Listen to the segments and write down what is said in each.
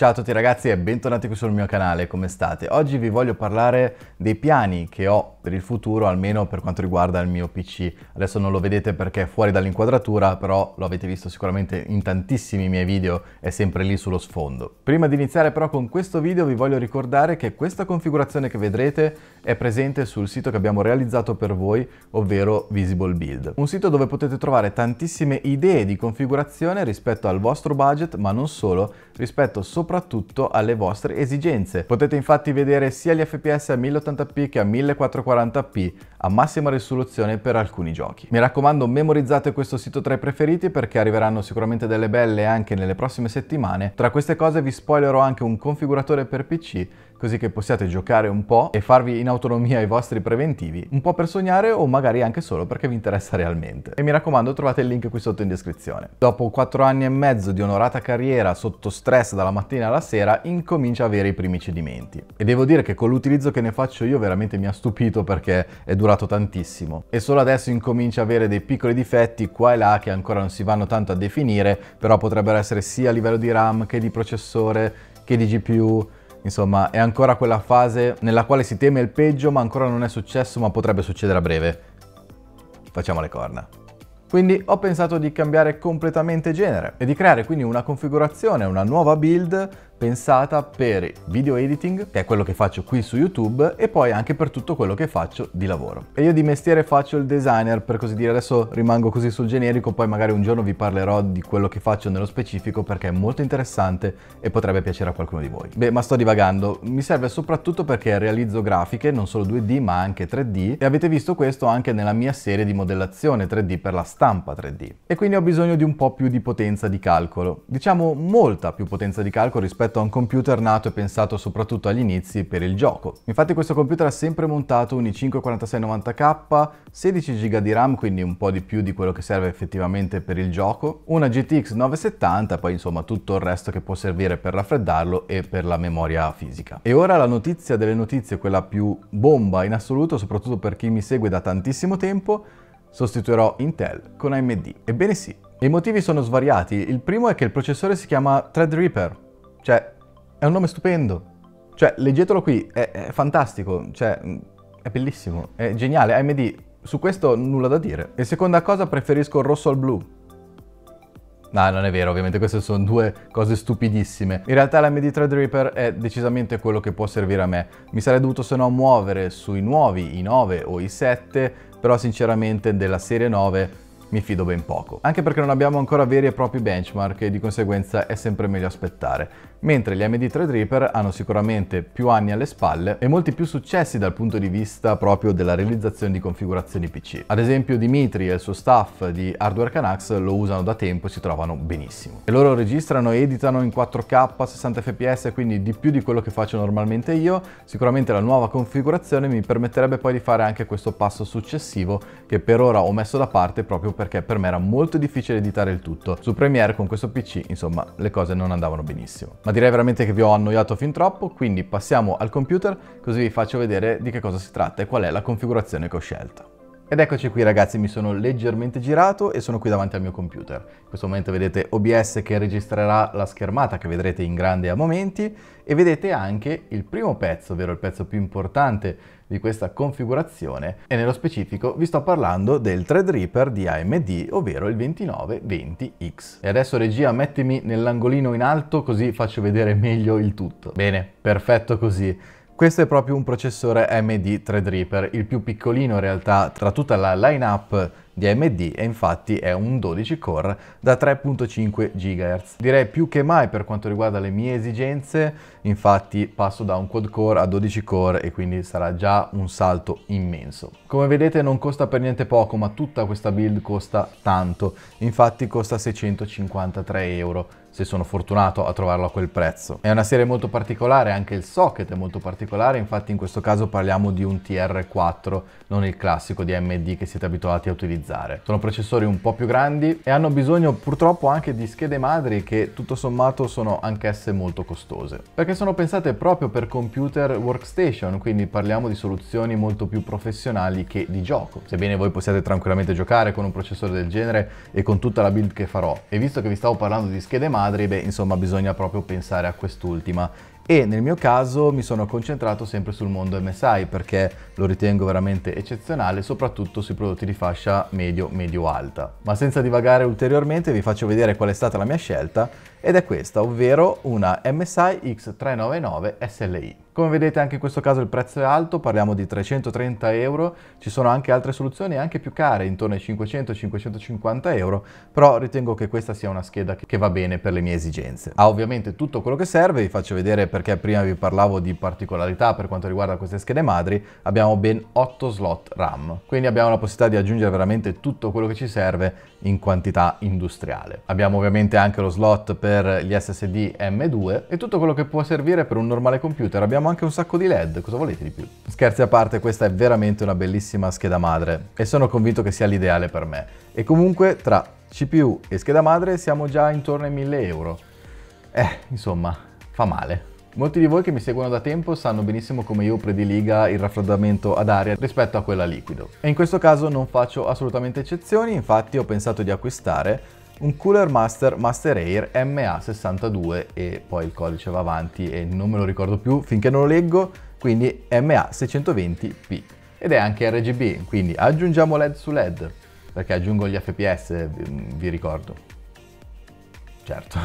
Ciao a tutti ragazzi e bentornati qui sul mio canale, come state? Oggi vi voglio parlare dei piani che ho per il futuro, almeno per quanto riguarda il mio PC. Adesso non lo vedete perché è fuori dall'inquadratura, però lo avete visto sicuramente in tantissimi miei video, è sempre lì sullo sfondo. Prima di iniziare però con questo video vi voglio ricordare che questa configurazione che vedrete è presente sul sito che abbiamo realizzato per voi, ovvero Visible Build. Un sito dove potete trovare tantissime idee di configurazione rispetto al vostro budget, ma non solo, rispetto soprattutto alle vostre esigenze. Potete infatti vedere sia gli FPS a 1080p che a 1440p a massima risoluzione per alcuni giochi. Mi raccomando memorizzate questo sito tra i preferiti perché arriveranno sicuramente delle belle anche nelle prossime settimane. Tra queste cose vi spoilerò anche un configuratore per PC così che possiate giocare un po' e farvi in autonomia i vostri preventivi, un po' per sognare o magari anche solo perché vi interessa realmente. E mi raccomando trovate il link qui sotto in descrizione. Dopo 4 anni e mezzo di onorata carriera sotto stress dalla mattina alla sera, incomincia a avere i primi cedimenti. E devo dire che con l'utilizzo che ne faccio io veramente mi ha stupito perché è durato tantissimo. E solo adesso incomincia a avere dei piccoli difetti qua e là che ancora non si vanno tanto a definire, però potrebbero essere sia a livello di RAM che di processore che di GPU Insomma, è ancora quella fase nella quale si teme il peggio, ma ancora non è successo, ma potrebbe succedere a breve. Facciamo le corna. Quindi ho pensato di cambiare completamente genere e di creare quindi una configurazione, una nuova build pensata per video editing, che è quello che faccio qui su YouTube, e poi anche per tutto quello che faccio di lavoro. E io di mestiere faccio il designer, per così dire, adesso rimango così sul generico, poi magari un giorno vi parlerò di quello che faccio nello specifico perché è molto interessante e potrebbe piacere a qualcuno di voi. Beh, ma sto divagando, mi serve soprattutto perché realizzo grafiche, non solo 2D ma anche 3D, e avete visto questo anche nella mia serie di modellazione 3D per la stampa 3D. E quindi ho bisogno di un po' più di potenza di calcolo, diciamo molta più potenza di calcolo rispetto rispetto a un computer nato e pensato soprattutto agli inizi per il gioco. Infatti questo computer ha sempre montato un i5 4690K, 16 GB di RAM, quindi un po' di più di quello che serve effettivamente per il gioco, una GTX 970, poi insomma tutto il resto che può servire per raffreddarlo e per la memoria fisica. E ora la notizia delle notizie, quella più bomba in assoluto, soprattutto per chi mi segue da tantissimo tempo, sostituirò Intel con AMD. Ebbene sì, i motivi sono svariati. Il primo è che il processore si chiama Threadripper, cioè, è un nome stupendo. Cioè, leggetelo qui, è, è fantastico, cioè, mm, è bellissimo, è geniale. AMD, su questo nulla da dire. E seconda cosa, preferisco il rosso al blu. No, non è vero, ovviamente queste sono due cose stupidissime. In realtà l'AMD Threadripper è decisamente quello che può servire a me. Mi sarei dovuto se no muovere sui nuovi, i 9 o i 7, però sinceramente della serie 9 mi fido ben poco. Anche perché non abbiamo ancora veri e propri benchmark e di conseguenza è sempre meglio aspettare mentre gli MD3 Draper hanno sicuramente più anni alle spalle e molti più successi dal punto di vista proprio della realizzazione di configurazioni PC. Ad esempio Dimitri e il suo staff di Hardware Canucks lo usano da tempo e si trovano benissimo. E loro registrano e editano in 4K a 60 fps, quindi di più di quello che faccio normalmente io. Sicuramente la nuova configurazione mi permetterebbe poi di fare anche questo passo successivo che per ora ho messo da parte proprio perché per me era molto difficile editare il tutto. Su Premiere con questo PC, insomma, le cose non andavano benissimo ma direi veramente che vi ho annoiato fin troppo, quindi passiamo al computer così vi faccio vedere di che cosa si tratta e qual è la configurazione che ho scelto. Ed eccoci qui ragazzi, mi sono leggermente girato e sono qui davanti al mio computer. In questo momento vedete OBS che registrerà la schermata che vedrete in grande a momenti e vedete anche il primo pezzo, ovvero il pezzo più importante di questa configurazione e nello specifico vi sto parlando del Threadripper di AMD, ovvero il 2920X. E adesso regia mettimi nell'angolino in alto così faccio vedere meglio il tutto. Bene, perfetto così. Questo è proprio un processore AMD Threadripper, il più piccolino in realtà tra tutta la lineup di AMD e infatti è un 12 core da 3.5 GHz. Direi più che mai per quanto riguarda le mie esigenze, infatti passo da un quad core a 12 core e quindi sarà già un salto immenso. Come vedete non costa per niente poco ma tutta questa build costa tanto, infatti costa 653 euro se sono fortunato a trovarlo a quel prezzo. È una serie molto particolare, anche il socket è molto particolare, infatti in questo caso parliamo di un TR4, non il classico di AMD che siete abituati a utilizzare ottimizzare. Sono processori un po' più grandi e hanno bisogno purtroppo anche di schede madri che tutto sommato sono anch'esse molto costose, perché sono pensate proprio per computer workstation, quindi parliamo di soluzioni molto più professionali che di gioco. Sebbene voi possiate tranquillamente giocare con un processore del genere e con tutta la build che farò, e visto che vi stavo parlando di schede madri, beh insomma bisogna proprio pensare a quest'ultima e nel mio caso mi sono concentrato sempre sul mondo MSI perché lo ritengo veramente eccezionale soprattutto sui prodotti di fascia medio medio alta ma senza divagare ulteriormente vi faccio vedere qual è stata la mia scelta ed è questa, ovvero una MSI X399 SLI. Come vedete anche in questo caso il prezzo è alto, parliamo di 330 euro, ci sono anche altre soluzioni anche più care, intorno ai 500-550 euro, però ritengo che questa sia una scheda che va bene per le mie esigenze. Ha ovviamente tutto quello che serve, vi faccio vedere perché prima vi parlavo di particolarità per quanto riguarda queste schede madri, abbiamo ben 8 slot RAM, quindi abbiamo la possibilità di aggiungere veramente tutto quello che ci serve in quantità industriale. Abbiamo ovviamente anche lo slot per per gli SSD M2 e tutto quello che può servire per un normale computer. Abbiamo anche un sacco di LED, cosa volete di più? Scherzi a parte, questa è veramente una bellissima scheda madre e sono convinto che sia l'ideale per me. E comunque tra CPU e scheda madre siamo già intorno ai 1000 euro. Eh, insomma, fa male. Molti di voi che mi seguono da tempo sanno benissimo come io prediliga il raffreddamento ad aria rispetto a quella liquido. E in questo caso non faccio assolutamente eccezioni, infatti ho pensato di acquistare un Cooler Master Master Air MA62 e poi il codice va avanti e non me lo ricordo più finché non lo leggo, quindi MA620P. Ed è anche RGB, quindi aggiungiamo LED su LED, perché aggiungo gli FPS, mm, vi ricordo certo,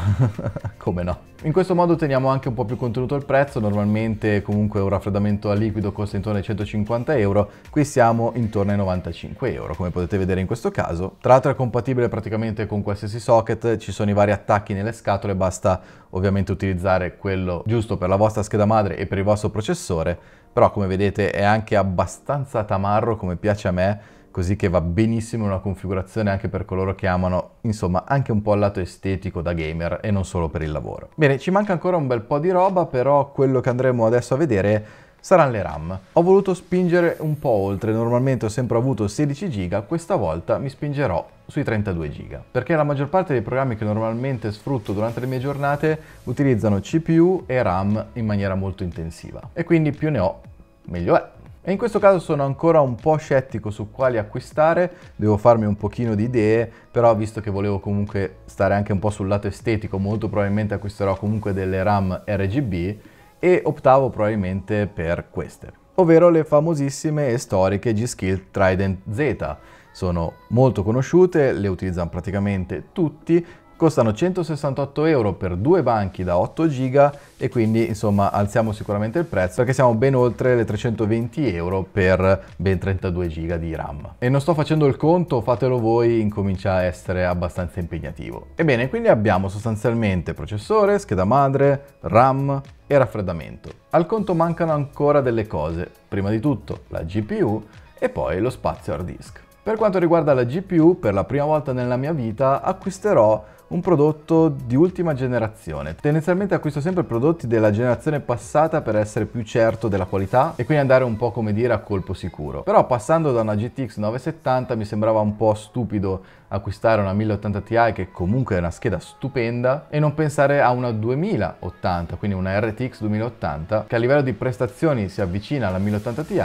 come no. In questo modo teniamo anche un po' più contenuto il prezzo, normalmente comunque un raffreddamento a liquido costa intorno ai 150 euro, qui siamo intorno ai 95 euro come potete vedere in questo caso. Tra l'altro è compatibile praticamente con qualsiasi socket, ci sono i vari attacchi nelle scatole, basta ovviamente utilizzare quello giusto per la vostra scheda madre e per il vostro processore, però come vedete è anche abbastanza tamarro come piace a me, così che va benissimo in una configurazione anche per coloro che amano, insomma, anche un po' il lato estetico da gamer e non solo per il lavoro. Bene, ci manca ancora un bel po' di roba, però quello che andremo adesso a vedere saranno le RAM. Ho voluto spingere un po' oltre, normalmente ho sempre avuto 16 GB, questa volta mi spingerò sui 32 GB, perché la maggior parte dei programmi che normalmente sfrutto durante le mie giornate utilizzano CPU e RAM in maniera molto intensiva e quindi più ne ho meglio è. E in questo caso sono ancora un po' scettico su quali acquistare, devo farmi un pochino di idee, però visto che volevo comunque stare anche un po' sul lato estetico, molto probabilmente acquisterò comunque delle RAM RGB e optavo probabilmente per queste, ovvero le famosissime e storiche G-Skill Trident Z. Sono molto conosciute, le utilizzano praticamente tutti Costano 168 euro per due banchi da 8 giga e quindi insomma alziamo sicuramente il prezzo perché siamo ben oltre le 320 euro per ben 32 giga di RAM. E non sto facendo il conto, fatelo voi, incomincia a essere abbastanza impegnativo. Ebbene, quindi abbiamo sostanzialmente processore, scheda madre, RAM e raffreddamento. Al conto mancano ancora delle cose, prima di tutto la GPU e poi lo spazio hard disk. Per quanto riguarda la GPU, per la prima volta nella mia vita acquisterò un prodotto di ultima generazione. Tendenzialmente acquisto sempre prodotti della generazione passata per essere più certo della qualità e quindi andare un po' come dire a colpo sicuro. Però passando da una GTX 970 mi sembrava un po' stupido acquistare una 1080 Ti che comunque è una scheda stupenda e non pensare a una 2080, quindi una RTX 2080 che a livello di prestazioni si avvicina alla 1080 Ti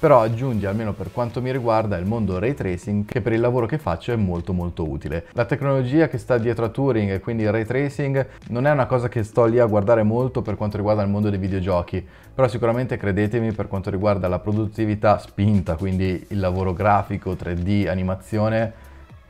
però aggiunge almeno per quanto mi riguarda il mondo ray tracing che per il lavoro che faccio è molto molto utile. La tecnologia che sta dietro a Turing e quindi il ray tracing non è una cosa che sto lì a guardare molto per quanto riguarda il mondo dei videogiochi, però sicuramente credetemi per quanto riguarda la produttività spinta, quindi il lavoro grafico, 3D, animazione,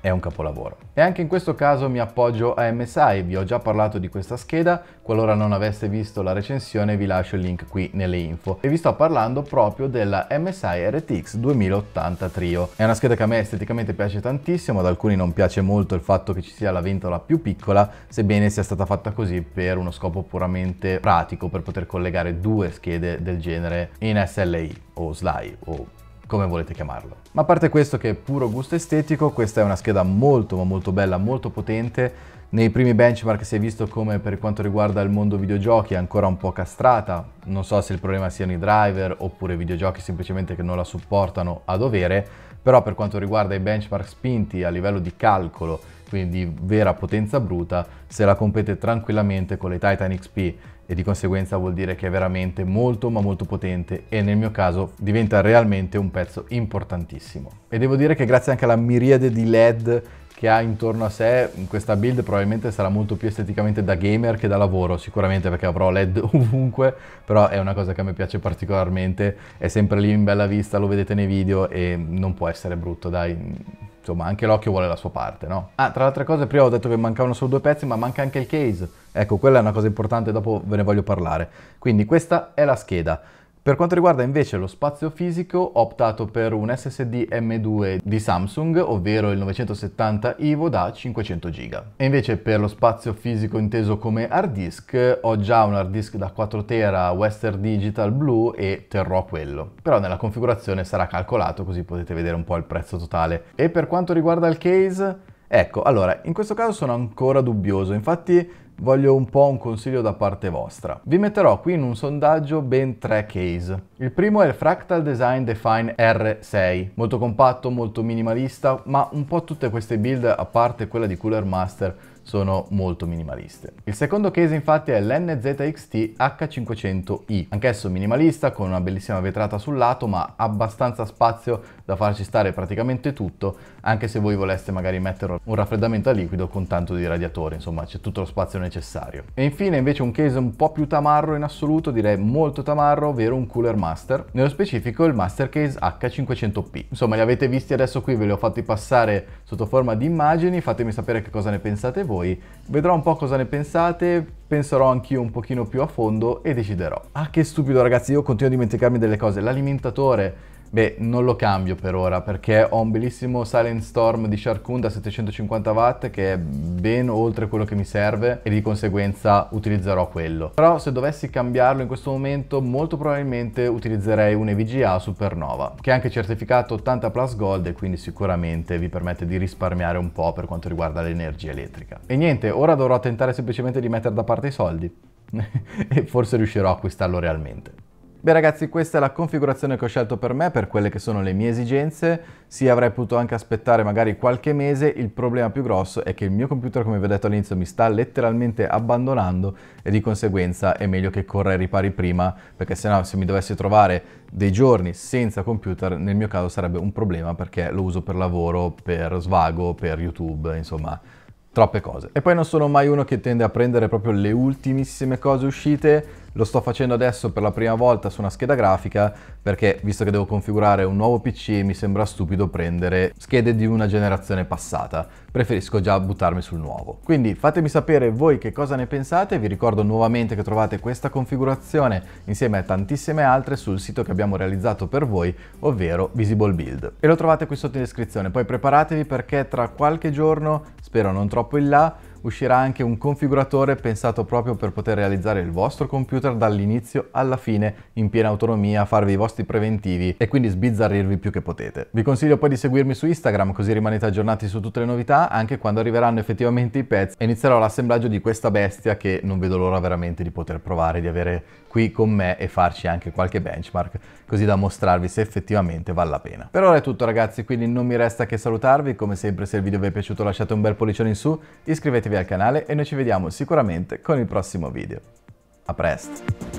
è un capolavoro. E anche in questo caso mi appoggio a MSI, vi ho già parlato di questa scheda, qualora non aveste visto la recensione vi lascio il link qui nelle info. E vi sto parlando proprio della MSI RTX 2080 Trio. È una scheda che a me esteticamente piace tantissimo, ad alcuni non piace molto il fatto che ci sia la ventola più piccola, sebbene sia stata fatta così per uno scopo puramente pratico, per poter collegare due schede del genere in SLI o SLI o come volete chiamarlo. Ma a parte questo che è puro gusto estetico, questa è una scheda molto ma molto bella, molto potente. Nei primi benchmark si è visto come per quanto riguarda il mondo videogiochi è ancora un po' castrata, non so se il problema siano i driver oppure i videogiochi semplicemente che non la supportano a dovere, però per quanto riguarda i benchmark spinti a livello di calcolo, quindi di vera potenza bruta, se la compete tranquillamente con le Titan XP e di conseguenza vuol dire che è veramente molto ma molto potente e nel mio caso diventa realmente un pezzo importantissimo. E devo dire che grazie anche alla miriade di LED che ha intorno a sé, questa build probabilmente sarà molto più esteticamente da gamer che da lavoro, sicuramente perché avrò LED ovunque, però è una cosa che a me piace particolarmente, è sempre lì in bella vista, lo vedete nei video e non può essere brutto, dai, insomma anche l'occhio vuole la sua parte, no? Ah, tra le altre cose, prima ho detto che mancavano solo due pezzi, ma manca anche il case, ecco, quella è una cosa importante, dopo ve ne voglio parlare. Quindi questa è la scheda. Per quanto riguarda invece lo spazio fisico ho optato per un SSD M2 di Samsung, ovvero il 970 Evo da 500 GB. E invece per lo spazio fisico inteso come hard disk ho già un hard disk da 4 tera Western Digital Blue e terrò quello. Però nella configurazione sarà calcolato così potete vedere un po' il prezzo totale. E per quanto riguarda il case Ecco, allora, in questo caso sono ancora dubbioso, infatti voglio un po' un consiglio da parte vostra. Vi metterò qui in un sondaggio ben tre case. Il primo è il Fractal Design Define R6, molto compatto, molto minimalista, ma un po' tutte queste build, a parte quella di Cooler Master, sono molto minimaliste. Il secondo case infatti è l'NZXT H500i, anch'esso minimalista con una bellissima vetrata sul lato ma abbastanza spazio da farci stare praticamente tutto anche se voi voleste magari mettere un raffreddamento a liquido con tanto di radiatore, insomma c'è tutto lo spazio necessario. E infine invece un case un po' più tamarro in assoluto, direi molto tamarro, ovvero un Cooler Master, nello specifico il Master Case H500p. Insomma li avete visti adesso qui, ve li ho fatti passare sotto forma di immagini, fatemi sapere che cosa ne pensate voi voi. Vedrò un po' cosa ne pensate, penserò anch'io un pochino più a fondo e deciderò. Ah che stupido ragazzi, io continuo a dimenticarmi delle cose. L'alimentatore Beh, non lo cambio per ora perché ho un bellissimo Silent Storm di Sharkun da 750 watt che è ben oltre quello che mi serve e di conseguenza utilizzerò quello. Però se dovessi cambiarlo in questo momento molto probabilmente utilizzerei un EVGA Supernova che è anche certificato 80 Plus Gold e quindi sicuramente vi permette di risparmiare un po' per quanto riguarda l'energia elettrica. E niente, ora dovrò tentare semplicemente di mettere da parte i soldi e forse riuscirò a acquistarlo realmente. Beh ragazzi questa è la configurazione che ho scelto per me per quelle che sono le mie esigenze, sì avrei potuto anche aspettare magari qualche mese, il problema più grosso è che il mio computer come vi ho detto all'inizio mi sta letteralmente abbandonando e di conseguenza è meglio che corra ai ripari prima perché se no se mi dovessi trovare dei giorni senza computer nel mio caso sarebbe un problema perché lo uso per lavoro, per svago, per YouTube, insomma troppe cose. E poi non sono mai uno che tende a prendere proprio le ultimissime cose uscite lo sto facendo adesso per la prima volta su una scheda grafica perché visto che devo configurare un nuovo PC mi sembra stupido prendere schede di una generazione passata. Preferisco già buttarmi sul nuovo. Quindi fatemi sapere voi che cosa ne pensate, vi ricordo nuovamente che trovate questa configurazione insieme a tantissime altre sul sito che abbiamo realizzato per voi, ovvero Visible Build. E lo trovate qui sotto in descrizione, poi preparatevi perché tra qualche giorno, spero non troppo in là, uscirà anche un configuratore pensato proprio per poter realizzare il vostro computer dall'inizio alla fine in piena autonomia, farvi i vostri preventivi e quindi sbizzarrirvi più che potete. Vi consiglio poi di seguirmi su Instagram così rimanete aggiornati su tutte le novità anche quando arriveranno effettivamente i pezzi e inizierò l'assemblaggio di questa bestia che non vedo l'ora veramente di poter provare, di avere qui con me e farci anche qualche benchmark così da mostrarvi se effettivamente vale la pena. Per ora è tutto ragazzi, quindi non mi resta che salutarvi, come sempre se il video vi è piaciuto lasciate un bel pollicione in su, iscrivetevi al canale e noi ci vediamo sicuramente con il prossimo video. A presto!